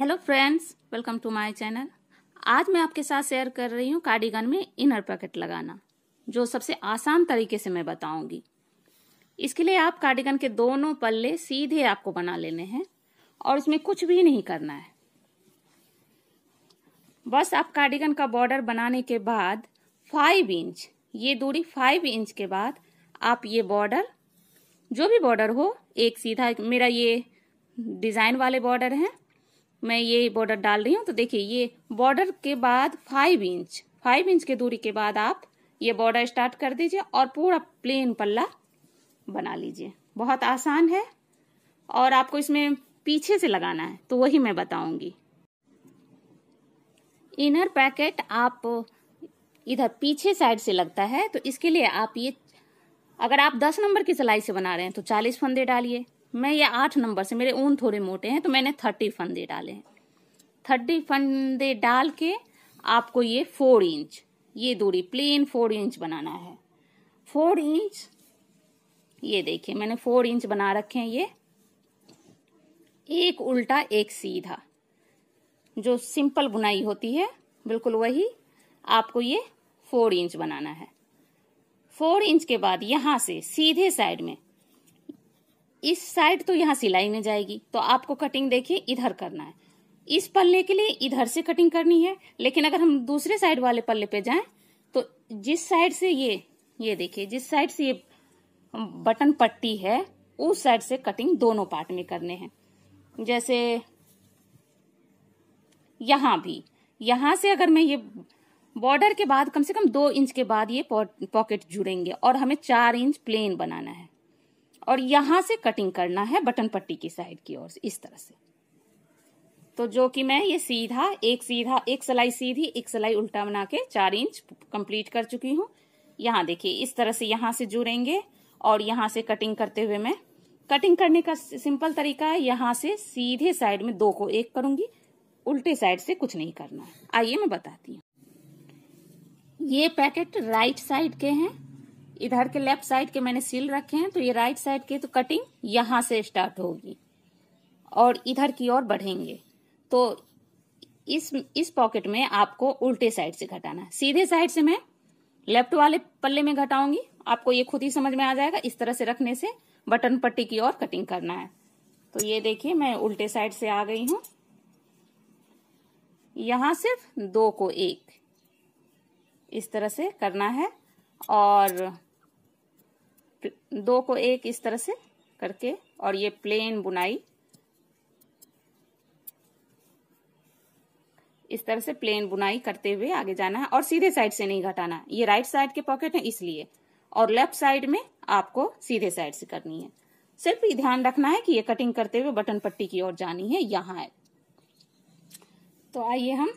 hello friends welcome to my channel आज मैं आपके साथ शेयर कर रही हूँ कार्डिगन में इनर पॉकेट लगाना जो सबसे आसान तरीके से मैं बताऊंगी इसके लिए आप कार्डिगन के दोनों पल्ले सीधे आपको बना लेने हैं और इसमें कुछ भी नहीं करना है बस आप कार्डिगन का बॉर्डर बनाने के बाद फाइव इंच ये दूरी फाइव इंच के बाद आप ये बॉर्डर जो भी बॉर्डर हो एक सीधा मेरा ये डिज़ाइन वाले बॉर्डर हैं मैं ये बॉर्डर डाल रही हूँ तो देखिए ये बॉर्डर के बाद फाइव इंच फाइव इंच के दूरी के बाद आप ये बॉर्डर स्टार्ट कर दीजिए और पूरा प्लेन पल्ला बना लीजिए बहुत आसान है और आपको इसमें पीछे से लगाना है तो वही मैं बताऊंगी इनर पैकेट आप इधर पीछे साइड से लगता है तो इसके लिए आप ये अगर आप 10 नंबर की सिलाई से बना रहे हैं तो 40 फंदे डालिए मैं ये आठ नंबर से मेरे ऊन थोड़े मोटे हैं तो मैंने थर्टी फंदे डाले हैं थर्टी फंदे डाल के आपको ये फोर इंच ये दूरी प्लेन फोर इंच बनाना है फोर इंच ये देखिए मैंने फोर इंच बना रखे हैं ये एक उल्टा एक सीधा जो सिंपल बुनाई होती है बिल्कुल वही आपको ये फोर इंच बनाना है फोर इंच के बाद यहां से सीधे साइड में इस साइड तो यहाँ सिलाई में जाएगी तो आपको कटिंग देखिए इधर करना है इस पल्ले के लिए इधर से कटिंग करनी है लेकिन अगर हम दूसरे साइड वाले पल्ले पे जाएं तो जिस साइड से ये ये देखिए जिस साइड से ये बटन पट्टी है उस साइड से कटिंग दोनों पार्ट में करने हैं जैसे यहां भी यहां से अगर मैं ये बॉर्डर के बाद कम से कम दो इंच के बाद ये पॉकेट जुड़ेंगे और हमें चार इंच प्लेन बनाना है और यहां से कटिंग करना है बटन पट्टी की साइड की ओर से इस तरह से तो जो कि मैं ये सीधा एक सीधा एक सिलाई सीधी एक सिलाई उल्टा बना के चार इंच कंप्लीट कर चुकी हूँ यहाँ देखिए इस तरह से यहाँ से जुड़ेंगे और यहाँ से कटिंग करते हुए मैं कटिंग करने का सिंपल तरीका है यहाँ से सीधे साइड में दो को एक करूंगी उल्टे साइड से कुछ नहीं करना है आइए मैं बताती हूँ ये पैकेट राइट साइड के हैं इधर के लेफ्ट साइड के मैंने सील रखे हैं तो ये राइट साइड के तो कटिंग यहां से स्टार्ट होगी और इधर की ओर बढ़ेंगे तो इस इस पॉकेट में आपको उल्टे साइड से घटाना है सीधे साइड से मैं लेफ्ट वाले पल्ले में घटाऊंगी आपको ये खुद ही समझ में आ जाएगा इस तरह से रखने से बटन पट्टी की ओर कटिंग करना है तो ये देखिए मैं उल्टे साइड से आ गई हूं यहां सिर्फ दो को एक इस तरह से करना है और दो को एक इस तरह से करके और ये प्लेन बुनाई इस तरह से प्लेन बुनाई करते हुए आगे जाना है और सीधे साइड से नहीं घटाना ये राइट साइड के पॉकेट है इसलिए और लेफ्ट साइड में आपको सीधे साइड से करनी है सिर्फ ये ध्यान रखना है कि ये कटिंग करते हुए बटन पट्टी की ओर जानी है यहाँ है तो आइए हम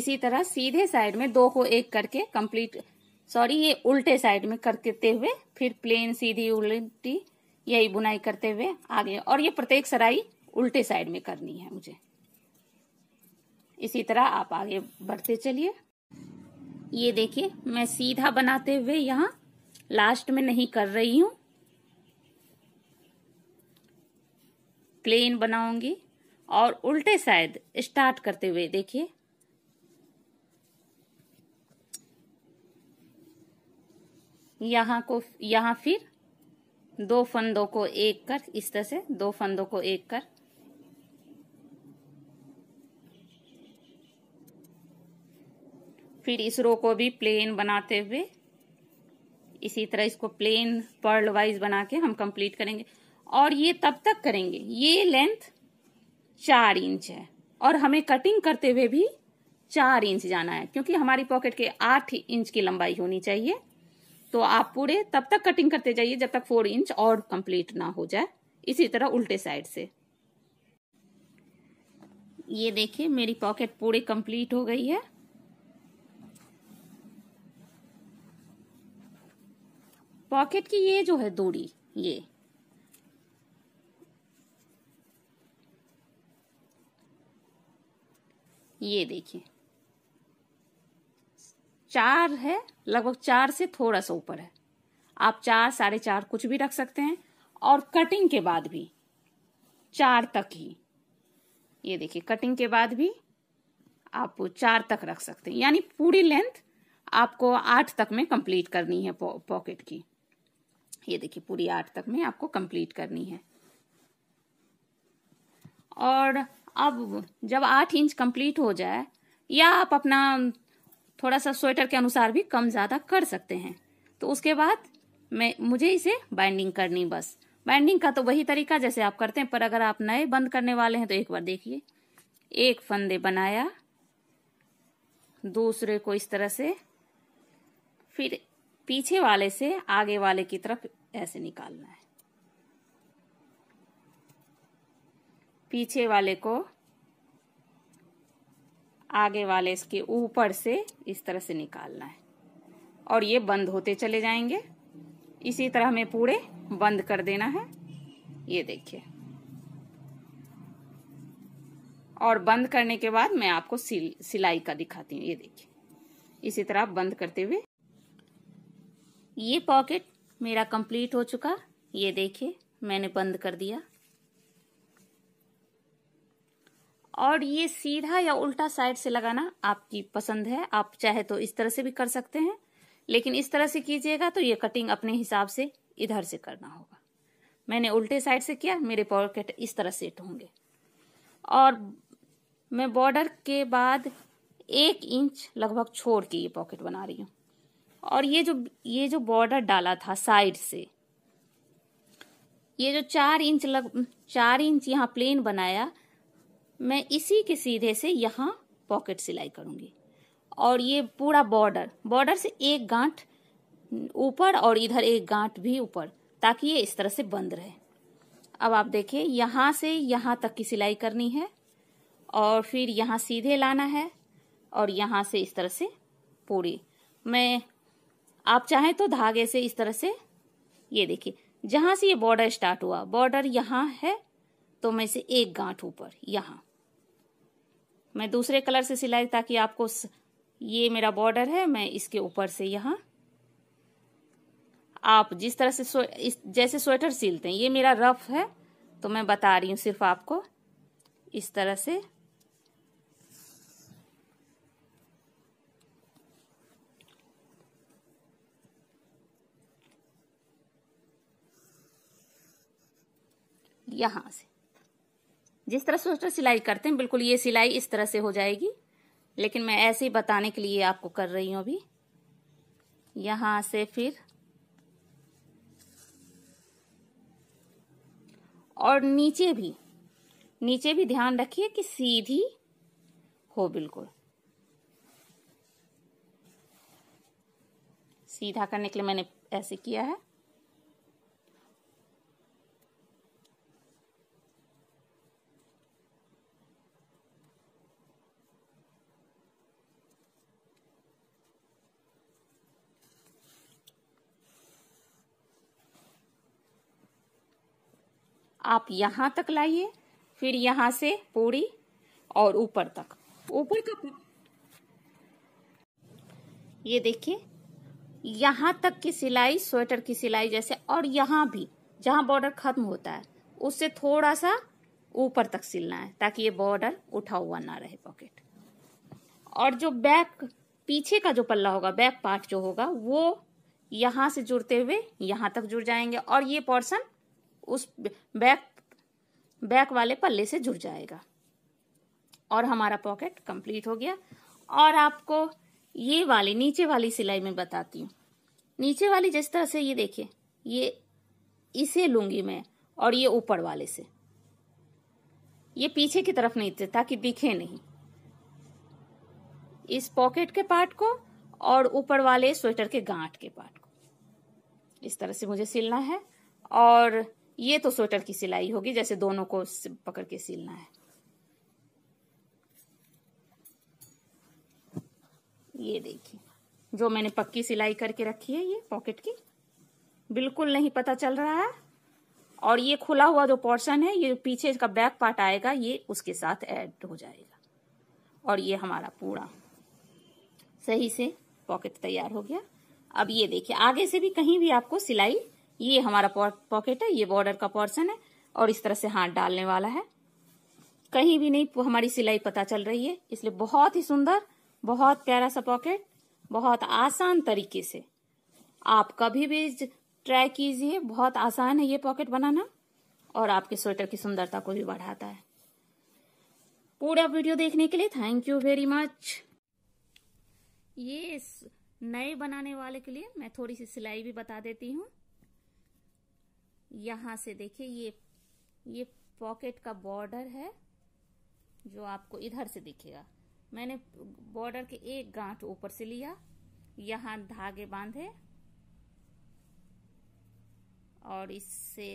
इसी तरह सीधे साइड में दो को एक करके कंप्लीट सॉरी ये उल्टे साइड में करते हुए फिर प्लेन सीधी उल्टी यही बुनाई करते हुए आगे और ये प्रत्येक सराई उल्टे साइड में करनी है मुझे इसी तरह आप आगे बढ़ते चलिए ये देखिए मैं सीधा बनाते हुए यहाँ लास्ट में नहीं कर रही हूं प्लेन बनाऊंगी और उल्टे साइड स्टार्ट करते हुए देखिए यहाँ को यहाँ फिर दो फंदों को एक कर इस तरह से दो फंदों को एक कर फिर इस रो को भी प्लेन बनाते हुए इसी तरह इसको प्लेन पर्ल वाइज बना के हम कंप्लीट करेंगे और ये तब तक करेंगे ये लेंथ चार इंच है और हमें कटिंग करते हुए भी चार इंच जाना है क्योंकि हमारी पॉकेट के आठ इंच की लंबाई होनी चाहिए तो आप पूरे तब तक कटिंग करते जाइए जब तक फोर इंच और कंप्लीट ना हो जाए इसी तरह उल्टे साइड से ये देखिए मेरी पॉकेट पूरी कंप्लीट हो गई है पॉकेट की ये जो है दूरी ये ये देखिए चार है लगभग चार से थोड़ा सा ऊपर है आप चार साढ़े चार कुछ भी रख सकते हैं और कटिंग के बाद भी चार तक ही ये देखिए कटिंग के बाद भी आप चार तक रख सकते हैं यानी पूरी लेंथ आपको आठ तक में कंप्लीट करनी है पॉकेट की ये देखिए पूरी आठ तक में आपको कंप्लीट करनी है और अब जब आठ इंच कंप्लीट हो जाए या आप अपना थोड़ा सा स्वेटर के अनुसार भी कम ज़्यादा कर सकते हैं तो उसके बाद मैं मुझे इसे बाइंडिंग करनी बस बाइंडिंग का तो वही तरीका जैसे आप करते हैं पर अगर आप नए बंद करने वाले हैं तो एक बार देखिए एक फंदे बनाया दूसरे को इस तरह से फिर पीछे वाले से आगे वाले की तरफ ऐसे निकालना है पीछे वाले को आगे वाले इसके ऊपर से इस तरह से निकालना है और ये बंद होते चले जाएंगे इसी तरह हमें पूरे बंद कर देना है ये देखिए और बंद करने के बाद मैं आपको सिल, सिलाई का दिखाती हूँ ये देखिए इसी तरह आप बंद करते हुए ये पॉकेट मेरा कंप्लीट हो चुका ये देखिए मैंने बंद कर दिया और ये सीधा या उल्टा साइड से लगाना आपकी पसंद है आप चाहे तो इस तरह से भी कर सकते हैं लेकिन इस तरह से कीजिएगा तो ये कटिंग अपने हिसाब से इधर से करना होगा मैंने उल्टे साइड से किया मेरे पॉकेट इस तरह सेट होंगे और मैं बॉर्डर के बाद एक इंच लगभग छोड़ के ये पॉकेट बना रही हूँ और ये जो ये जो बॉर्डर डाला था साइड से ये जो चार इंच लग चार इंच यहाँ प्लेन बनाया मैं इसी के सीधे से यहाँ पॉकेट सिलाई करूँगी और ये पूरा बॉर्डर बॉर्डर से एक गांठ ऊपर और इधर एक गांठ भी ऊपर ताकि ये इस तरह से बंद रहे अब आप देखिए यहाँ से यहाँ तक की सिलाई करनी है और फिर यहाँ सीधे लाना है और यहाँ से इस तरह से पूरी मैं आप चाहें तो धागे से इस तरह से ये देखिए जहाँ से ये बॉर्डर स्टार्ट हुआ बॉर्डर यहाँ है तो मैं से एक गांठ ऊपर यहाँ मैं दूसरे कलर से सिलाई ताकि आपको ये मेरा बॉर्डर है मैं इसके ऊपर से यहाँ आप जिस तरह से स्वे, इस, जैसे स्वेटर सिलते हैं ये मेरा रफ है तो मैं बता रही हूँ सिर्फ आपको इस तरह से यहां से जिस तरह स्वेटर सिलाई करते हैं बिल्कुल ये सिलाई इस तरह से हो जाएगी लेकिन मैं ऐसे ही बताने के लिए आपको कर रही हूँ अभी यहाँ से फिर और नीचे भी नीचे भी ध्यान रखिए कि सीधी हो बिल्कुल सीधा करने के लिए मैंने ऐसे किया है आप यहाँ तक लाइए फिर यहाँ से पूरी और ऊपर तक ऊपर का ये देखिए यहाँ तक की सिलाई स्वेटर की सिलाई जैसे और यहाँ भी जहाँ बॉर्डर खत्म होता है उससे थोड़ा सा ऊपर तक सिलना है ताकि ये बॉर्डर उठा हुआ ना रहे पॉकेट और जो बैक पीछे का जो पल्ला होगा बैक पार्ट जो होगा वो यहाँ से जुड़ते हुए यहाँ तक जुड़ जाएंगे और ये पोर्शन उस बैक बैक वाले पल्ले से जुड़ जाएगा और हमारा पॉकेट कंप्लीट हो गया और आपको ये वाली नीचे वाली सिलाई में बताती हूँ नीचे वाली जिस तरह से ये देखिए ये इसे लूंगी मैं और ये ऊपर वाले से ये पीछे की तरफ नहीं थे ताकि दिखे नहीं इस पॉकेट के पार्ट को और ऊपर वाले स्वेटर के गांठ के पार्ट को इस तरह से मुझे सिलना है और ये तो स्वेटर की सिलाई होगी जैसे दोनों को पकड़ के सिलना है ये देखिए जो मैंने पक्की सिलाई करके रखी है ये पॉकेट की बिल्कुल नहीं पता चल रहा है और ये खुला हुआ जो पोर्शन है ये पीछे का बैक पार्ट आएगा ये उसके साथ ऐड हो जाएगा और ये हमारा पूरा सही से पॉकेट तैयार हो गया अब ये देखिए आगे से भी कहीं भी आपको सिलाई ये हमारा पॉकेट है ये बॉर्डर का पोर्सन है और इस तरह से हाथ डालने वाला है कहीं भी नहीं हमारी सिलाई पता चल रही है इसलिए बहुत ही सुंदर बहुत प्यारा सा पॉकेट बहुत आसान तरीके से आप कभी भी ट्राई कीजिए बहुत आसान है ये पॉकेट बनाना और आपके स्वेटर की सुंदरता को भी बढ़ाता है पूरा वीडियो देखने के लिए थैंक यू वेरी मच ये नए बनाने वाले के लिए मैं थोड़ी सी सिलाई भी बता देती हूँ यहां से देखिए ये ये पॉकेट का बॉर्डर है जो आपको इधर से दिखेगा मैंने बॉर्डर के एक गांठ ऊपर से लिया यहां धागे बांधे और इससे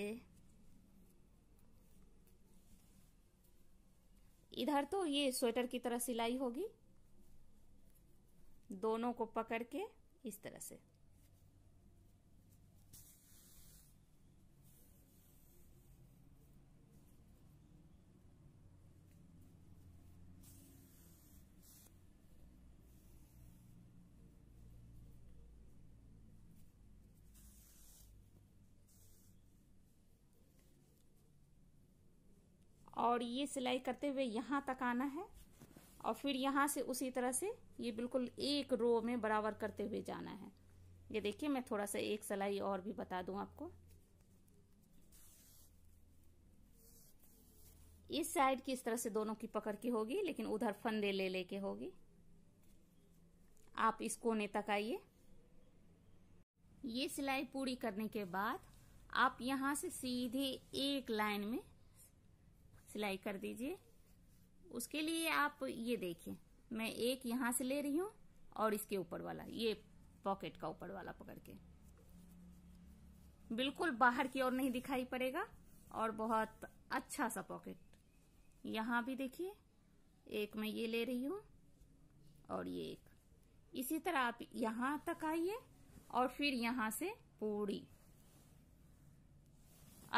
इधर तो ये स्वेटर की तरह सिलाई होगी दोनों को पकड़ के इस तरह से और ये सिलाई करते हुए यहाँ तक आना है और फिर यहाँ से उसी तरह से ये बिल्कुल एक रो में बराबर करते हुए जाना है ये देखिए मैं थोड़ा सा एक सिलाई और भी बता दूं आपको इस साइड की इस तरह से दोनों की पकड़ की होगी लेकिन उधर फंदे ले लेके होगी आप इस कोने तक आइए ये सिलाई पूरी करने के बाद आप यहां से सीधे एक लाइन में सिलाई कर दीजिए उसके लिए आप ये देखिए मैं एक यहां से ले रही हूं और इसके ऊपर वाला ये पॉकेट का ऊपर वाला पकड़ के बिल्कुल बाहर की ओर नहीं दिखाई पड़ेगा और बहुत अच्छा सा पॉकेट यहां भी देखिए एक मैं ये ले रही हूं और ये एक इसी तरह आप यहां तक आइए और फिर यहां से पूरी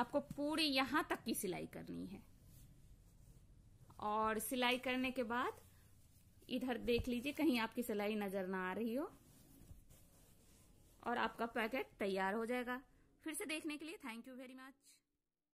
आपको पूरी यहां तक की सिलाई करनी है और सिलाई करने के बाद इधर देख लीजिए कहीं आपकी सिलाई नजर ना आ रही हो और आपका पैकेट तैयार हो जाएगा फिर से देखने के लिए थैंक यू वेरी मच